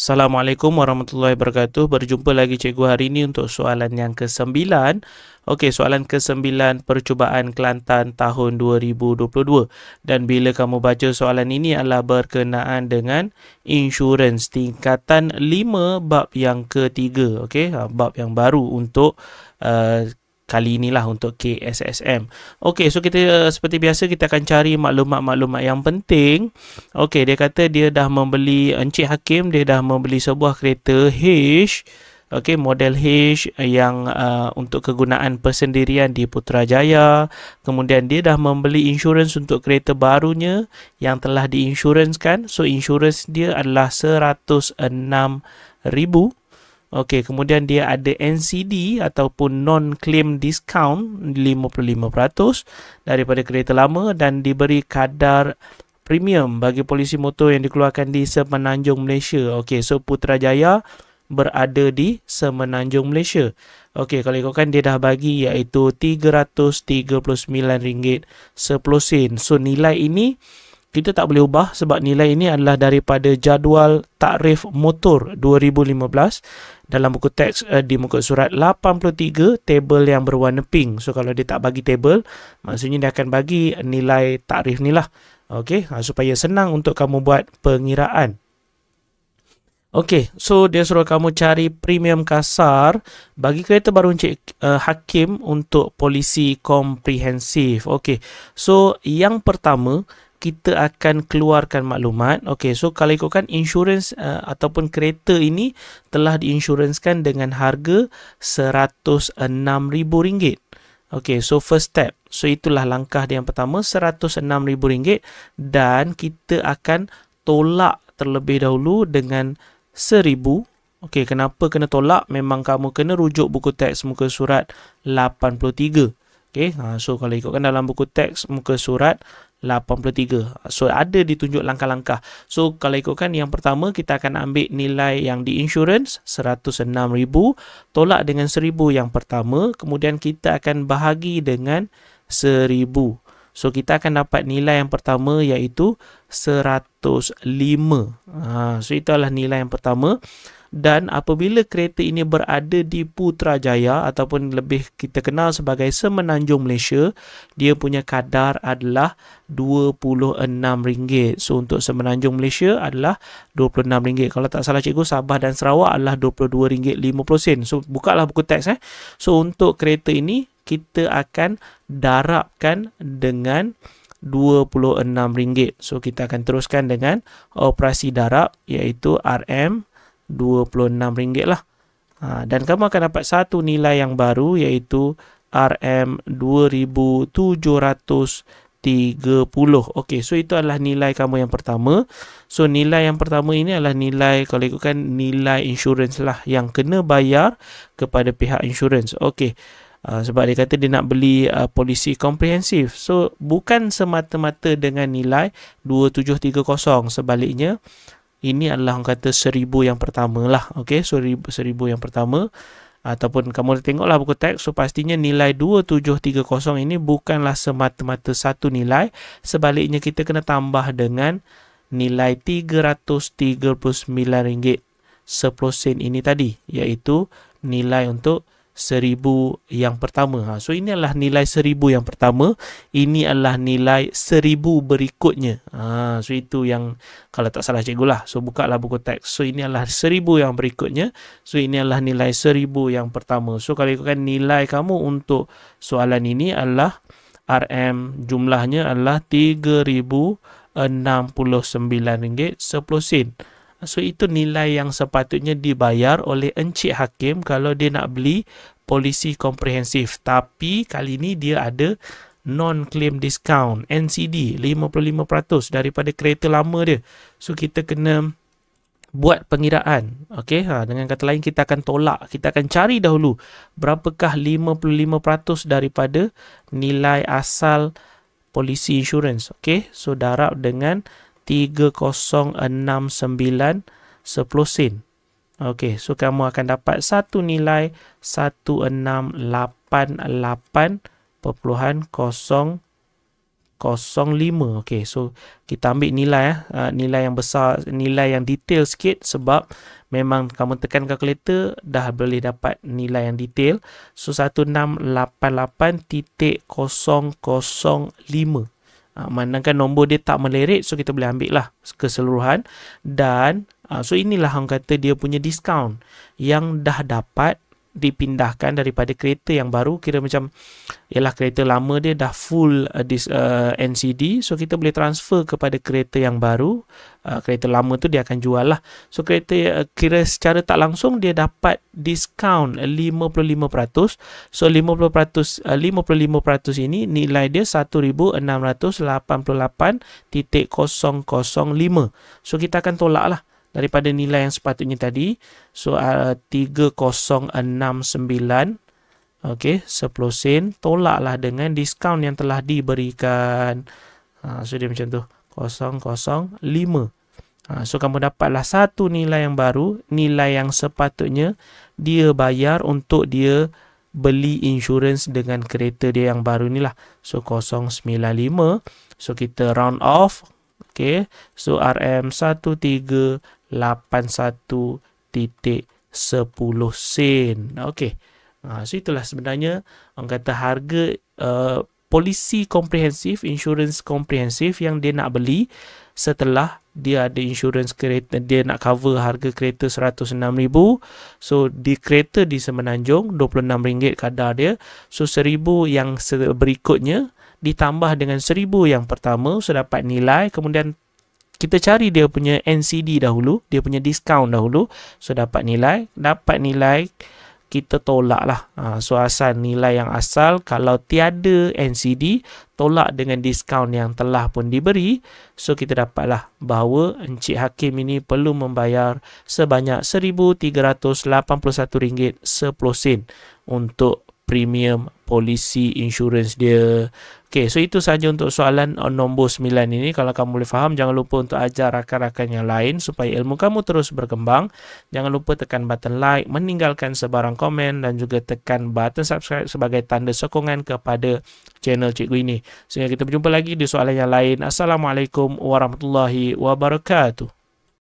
Assalamualaikum warahmatullahi wabarakatuh. Berjumpa lagi cikgu hari ini untuk soalan yang ke-9. Okey, soalan ke-9 percubaan Kelantan tahun 2022. Dan bila kamu baca soalan ini adalah berkenaan dengan insurans tingkatan 5 bab yang ketiga. Okey, ha, bab yang baru untuk uh, kali inilah untuk KSSM. Okey, so kita uh, seperti biasa kita akan cari maklumat-maklumat yang penting. Okey, dia kata dia dah membeli uh, Encik Hakim, dia dah membeli sebuah kereta H. Okey, model H yang uh, untuk kegunaan persendirian di Putrajaya. Kemudian dia dah membeli insurans untuk kereta barunya yang telah diinsuranskan. So insurans dia adalah 106 ribu. Okey, kemudian dia ada NCD ataupun non claim discount 55% daripada kereta lama dan diberi kadar premium bagi polisi motor yang dikeluarkan di Semenanjung Malaysia. Okey, so Putrajaya berada di Semenanjung Malaysia. Okey, kalau ikutkan dia dah bagi iaitu RM339.10. So nilai ini kita tak boleh ubah sebab nilai ini adalah daripada jadual takrif motor 2015 dalam buku teks uh, di muka surat 83 table yang berwarna pink. So kalau dia tak bagi table, maksudnya dia akan bagi nilai takrif ni lah. Okey, uh, supaya senang untuk kamu buat pengiraan. Okey, so dia suruh kamu cari premium kasar bagi kereta baru Encik uh, Hakim untuk polisi komprehensif. Okey. So yang pertama, kita akan keluarkan maklumat. Okey, so kalau ikutkan insurance uh, ataupun kereta ini telah diinsuranskan dengan harga RM106,000. Okey, so first step. So itulah langkah dia yang pertama RM106,000 dan kita akan tolak terlebih dahulu dengan RM1,000. Okey, kenapa kena tolak? Memang kamu kena rujuk buku teks muka surat 83. Okay, ha, so kalau ikutkan dalam buku teks muka surat 83. So ada ditunjuk langkah-langkah. So kalau ikutkan yang pertama kita akan ambil nilai yang di insurance 106,000 tolak dengan 1,000 yang pertama, kemudian kita akan bahagi dengan 1,000. So kita akan dapat nilai yang pertama iaitu 105. Ha, so itulah nilai yang pertama dan apabila kereta ini berada di Putrajaya ataupun lebih kita kenal sebagai Semenanjung Malaysia, dia punya kadar adalah RM26. So untuk Semenanjung Malaysia adalah RM26. Kalau tak salah cikgu Sabah dan Sarawak adalah RM22.50. So lah buku teks eh. So untuk kereta ini kita akan darabkan dengan RM26. So kita akan teruskan dengan operasi darab iaitu RM26. RM26 lah. Ha, dan kamu akan dapat satu nilai yang baru iaitu RM2730. Okey, so itu adalah nilai kamu yang pertama. So nilai yang pertama ini adalah nilai kalau ikutkan nilai insurans lah yang kena bayar kepada pihak insurans. Okey. Uh, sebab dia kata dia nak beli uh, polisi komprehensif So, bukan semata-mata dengan nilai 2730 Sebaliknya, ini adalah orang kata seribu yang pertama lah. Okay, so seribu, seribu yang pertama. Ataupun kamu tengoklah buku teks. So, pastinya nilai 2730 ini bukanlah semata-mata satu nilai. Sebaliknya, kita kena tambah dengan nilai RM339.10 ini tadi. Iaitu nilai untuk RM339.10 seribu yang pertama. Ha, so ini adalah nilai seribu yang pertama. Ini adalah nilai seribu berikutnya. Ha, so itu yang kalau tak salah cikgu lah. So buka lah buku teks. So ini adalah seribu yang berikutnya. So ini adalah nilai seribu yang pertama. So kalau ikutkan nilai kamu untuk soalan ini adalah RM jumlahnya adalah rm sen. So itu nilai yang sepatutnya dibayar oleh Encik Hakim kalau dia nak beli polisi komprehensif. Tapi kali ini dia ada non-claim discount, NCD, 55% daripada kereta lama dia. So kita kena buat pengiraan. Okay? Ha, dengan kata lain kita akan tolak, kita akan cari dahulu berapakah 55% daripada nilai asal polisi insurance. Okay? So darab dengan 3069 10 sen. Okey, so kamu akan dapat satu nilai 1688.005. Okey, so kita ambil nilai ya, nilai yang besar, nilai yang detail sikit sebab memang kamu tekan kalkulator dah boleh dapat nilai yang detail. So 1688.005. Ha, ah, Mandangkan nombor dia tak melerit, so kita boleh ambil lah keseluruhan. Dan, ha, so inilah orang kata dia punya discount yang dah dapat dipindahkan daripada kereta yang baru kira macam ialah kereta lama dia dah full uh, this uh, NCD so kita boleh transfer kepada kereta yang baru uh, kereta lama tu dia akan jual lah so kereta uh, kira secara tak langsung dia dapat discount 55% so 50% uh, 55% ini nilai dia 1688.005 so kita akan tolak lah daripada nilai yang sepatutnya tadi so uh, 3069 okey 10 sen tolaklah dengan diskaun yang telah diberikan uh, so dia macam tu 005 ha, so kamu dapatlah satu nilai yang baru, nilai yang sepatutnya dia bayar untuk dia beli insurans dengan kereta dia yang baru ni lah. So 095. So kita round off Okey. So RM 1381.10 sen. Okey. Ha, so itulah sebenarnya orang kata harga uh, polisi komprehensif, insurance komprehensif yang dia nak beli setelah dia ada insurance kereta dia nak cover harga kereta 106000 so di kereta di semenanjung 26 ringgit kadar dia so 1000 yang berikutnya ditambah dengan seribu yang pertama sudah dapat nilai kemudian kita cari dia punya NCD dahulu dia punya discount dahulu sudah dapat nilai dapat nilai kita tolak lah ha, so asal nilai yang asal kalau tiada NCD tolak dengan discount yang telah pun diberi so kita dapatlah bahawa Encik Hakim ini perlu membayar sebanyak RM1,381.10 untuk premium polisi insurans dia. Okey, so itu sahaja untuk soalan nombor 9 ini. Kalau kamu boleh faham, jangan lupa untuk ajar rakan-rakan yang lain supaya ilmu kamu terus berkembang. Jangan lupa tekan button like, meninggalkan sebarang komen dan juga tekan button subscribe sebagai tanda sokongan kepada channel cikgu ini. Sehingga kita berjumpa lagi di soalan yang lain. Assalamualaikum warahmatullahi wabarakatuh.